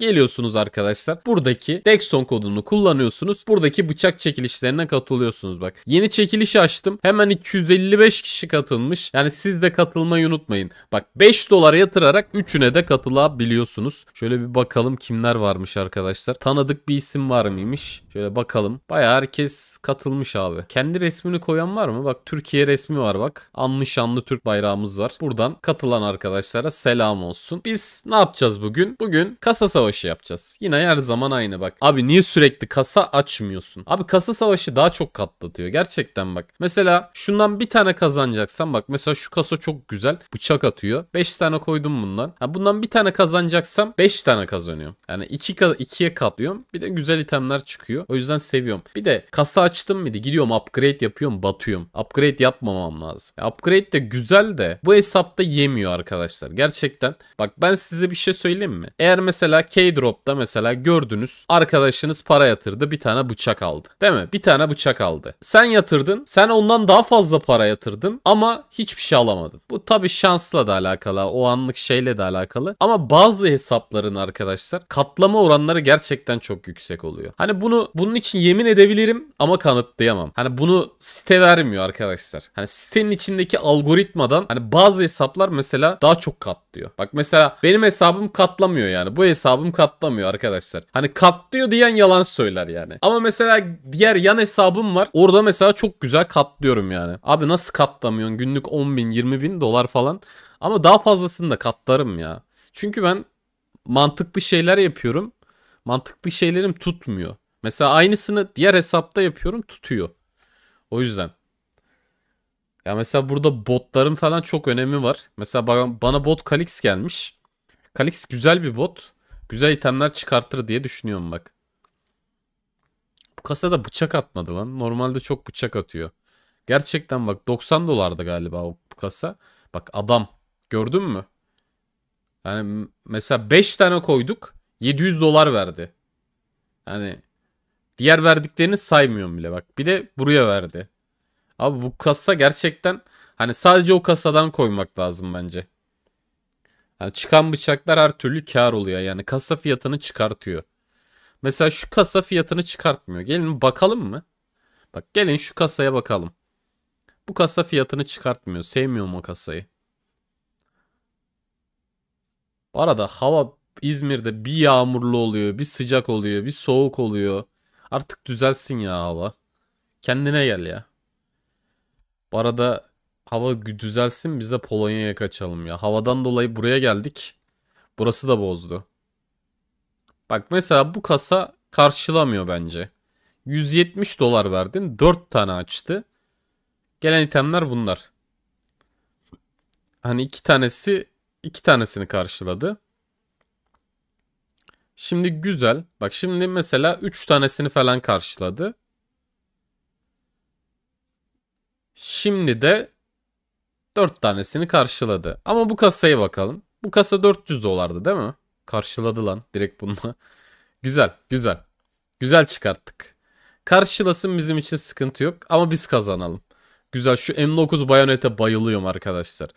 Geliyorsunuz arkadaşlar. Buradaki Dexon kodunu kullanıyorsunuz. Buradaki bıçak çekilişlerine katılıyorsunuz bak. Yeni çekiliş açtım. Hemen 255 kişi katılmış. Yani siz de katılmayı unutmayın. Bak 5 dolar yatırarak 3'üne de katılabiliyorsunuz. Şöyle bir bakalım kimler varmış arkadaşlar. Tanıdık bir isim var mıymış? Şöyle bakalım. Baya herkes katılmış abi. Kendi resmini koyan var mı? Bak Türkiye resmi var bak. Anlı şanlı Türk bayrağımız var. Buradan katılan arkadaşlara selam olsun. Biz ne yapacağız bugün? Bugün kasa savaşı savaşı yapacağız. Yine her zaman aynı bak. Abi niye sürekli kasa açmıyorsun? Abi kasa savaşı daha çok katlatıyor. Gerçekten bak. Mesela şundan bir tane kazanacaksan bak. Mesela şu kasa çok güzel. Bıçak atıyor. 5 tane koydum bundan. Ha, bundan bir tane kazanacaksam 5 tane kazanıyorum. Yani 2 iki, ikiye katlıyorum. Bir de güzel itemler çıkıyor. O yüzden seviyorum. Bir de kasa açtım mıydı? Gidiyorum upgrade yapıyorum batıyorum. Upgrade yapmamam lazım. Ya, upgrade de güzel de bu hesapta yemiyor arkadaşlar. Gerçekten. Bak ben size bir şey söyleyeyim mi? Eğer mesela k. K-Drop'ta mesela gördünüz arkadaşınız para yatırdı bir tane bıçak aldı. Değil mi? Bir tane bıçak aldı. Sen yatırdın. Sen ondan daha fazla para yatırdın ama hiçbir şey alamadın. Bu tabi şansla da alakalı. O anlık şeyle de alakalı. Ama bazı hesapların arkadaşlar katlama oranları gerçekten çok yüksek oluyor. Hani bunu bunun için yemin edebilirim ama kanıtlayamam. Hani bunu site vermiyor arkadaşlar. Hani sitenin içindeki algoritmadan hani bazı hesaplar mesela daha çok kat katlıyor. Bak mesela benim hesabım katlamıyor yani. Bu hesabım katlamıyor arkadaşlar. Hani katlıyor diyen yalan söyler yani. Ama mesela diğer yan hesabım var. Orada mesela çok güzel katlıyorum yani. Abi nasıl katlamıyorsun? Günlük 10 bin 20 bin dolar falan. Ama daha fazlasını da katlarım ya. Çünkü ben mantıklı şeyler yapıyorum. Mantıklı şeylerim tutmuyor. Mesela aynısını diğer hesapta yapıyorum tutuyor. O yüzden. Ya mesela burada botların falan çok önemi var. Mesela bana bot Kalix gelmiş. Kalix güzel bir bot. Güzel itemler çıkartır diye düşünüyorum bak. Bu kasada bıçak atmadı lan. Normalde çok bıçak atıyor. Gerçekten bak 90 dolardı galiba o kasa. Bak adam gördün mü? Yani mesela 5 tane koyduk 700 dolar verdi. Yani diğer verdiklerini saymıyorum bile bak. Bir de buraya verdi. Abi bu kasa gerçekten hani sadece o kasadan koymak lazım bence. Yani çıkan bıçaklar her türlü kar oluyor. Yani kasa fiyatını çıkartıyor. Mesela şu kasa fiyatını çıkartmıyor. Gelin bakalım mı? Bak gelin şu kasaya bakalım. Bu kasa fiyatını çıkartmıyor. Sevmiyorum o kasayı. Bu arada hava İzmir'de bir yağmurlu oluyor, bir sıcak oluyor, bir soğuk oluyor. Artık düzelsin ya hava. Kendine gel ya. Bu arada hava düzelsin biz de Polonya'ya kaçalım ya. Havadan dolayı buraya geldik. Burası da bozdu. Bak mesela bu kasa karşılamıyor bence. 170 dolar verdin. 4 tane açtı. Gelen itemler bunlar. Hani iki tanesi iki tanesini karşıladı. Şimdi güzel. Bak şimdi mesela 3 tanesini falan karşıladı. Şimdi de 4 tanesini karşıladı. Ama bu kasaya bakalım. Bu kasa 400 dolardı değil mi? Karşıladı lan direkt bununla. güzel, güzel. Güzel çıkarttık. Karşılasın bizim için sıkıntı yok ama biz kazanalım. Güzel şu M9 Bayonet'e bayılıyorum arkadaşlar.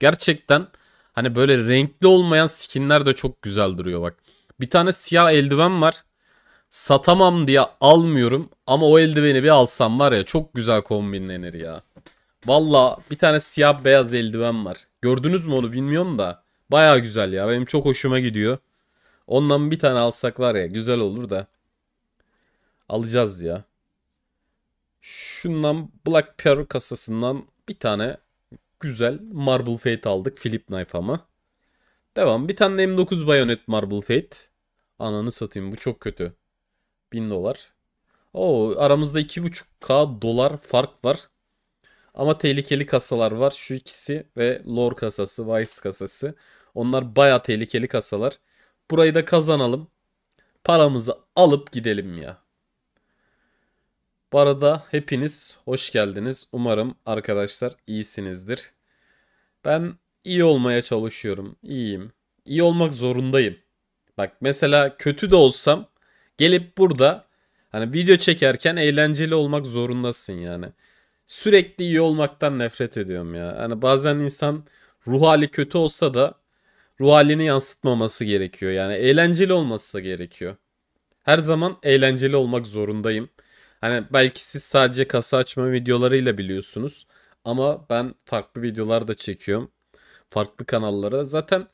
Gerçekten hani böyle renkli olmayan skinler de çok güzel duruyor bak. Bir tane siyah eldiven var. Satamam diye almıyorum ama o eldiveni bir alsam var ya çok güzel kombinlenir ya. Valla bir tane siyah beyaz eldiven var. Gördünüz mü onu bilmiyorum da. Baya güzel ya. Benim çok hoşuma gidiyor. Ondan bir tane alsak var ya güzel olur da. Alacağız ya. Şundan Black Pearl kasasından bir tane güzel Marble Fate aldık. Philip Knife ama. Devam. Bir tane M9 Bayonet Marble Fate. Ananı satayım bu çok kötü. 1000 dolar. Oo aramızda 2.5k dolar fark var. Ama tehlikeli kasalar var. Şu ikisi ve Lore kasası, Vice kasası. Onlar baya tehlikeli kasalar. Burayı da kazanalım. Paramızı alıp gidelim ya. Bu arada hepiniz hoş geldiniz. Umarım arkadaşlar iyisinizdir. Ben iyi olmaya çalışıyorum. İyiyim. İyi olmak zorundayım. Bak mesela kötü de olsam gelip burada hani video çekerken eğlenceli olmak zorundasın yani sürekli iyi olmaktan nefret ediyorum ya. Hani bazen insan ruh hali kötü olsa da ruh halini yansıtmaması gerekiyor. Yani eğlenceli olması gerekiyor. Her zaman eğlenceli olmak zorundayım. Hani belki siz sadece kasa açma videolarıyla biliyorsunuz. Ama ben farklı videolar da çekiyorum. Farklı kanallara. Zaten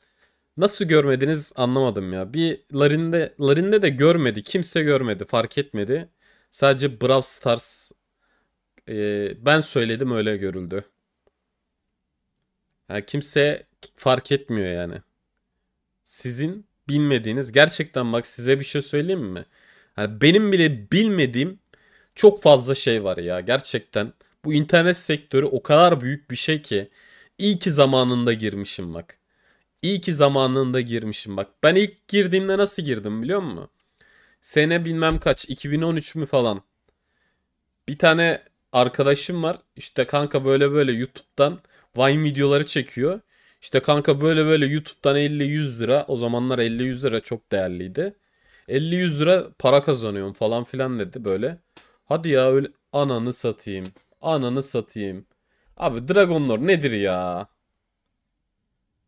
nasıl görmediniz anlamadım ya. Bir Larinde, Larinde de görmedi. Kimse görmedi. Fark etmedi. Sadece Brawl Stars ee, ben söyledim öyle görüldü. Yani kimse fark etmiyor yani. Sizin bilmediğiniz gerçekten bak size bir şey söyleyeyim mi? Yani benim bile bilmediğim çok fazla şey var ya gerçekten. Bu internet sektörü o kadar büyük bir şey ki iyi ki zamanında girmişim bak. İyi ki zamanında girmişim bak. Ben ilk girdiğimde nasıl girdim biliyor musun? Sene bilmem kaç 2013 mü falan. Bir tane arkadaşım var. İşte kanka böyle böyle YouTube'dan Vine videoları çekiyor. İşte kanka böyle böyle YouTube'dan 50-100 lira. O zamanlar 50-100 lira çok değerliydi. 50-100 lira para kazanıyorum falan filan dedi böyle. Hadi ya öyle ananı satayım. Ananı satayım. Abi Dragon Lord nedir ya?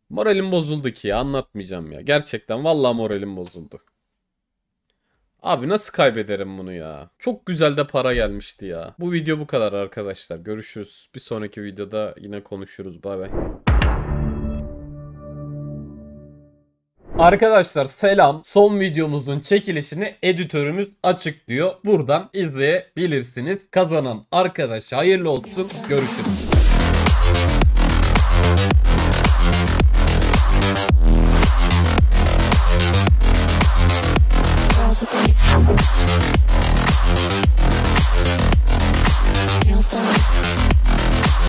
Moralim bozuldu ki ya anlatmayacağım ya. Gerçekten vallahi moralim bozuldu. Abi nasıl kaybederim bunu ya? Çok güzel de para gelmişti ya. Bu video bu kadar arkadaşlar. Görüşürüz. Bir sonraki videoda yine konuşuruz. Bay bay. Arkadaşlar selam. Son videomuzun çekilişini editörümüz açıklıyor. Buradan izleyebilirsiniz. Kazanan arkadaş hayırlı olsun. Görüşürüz.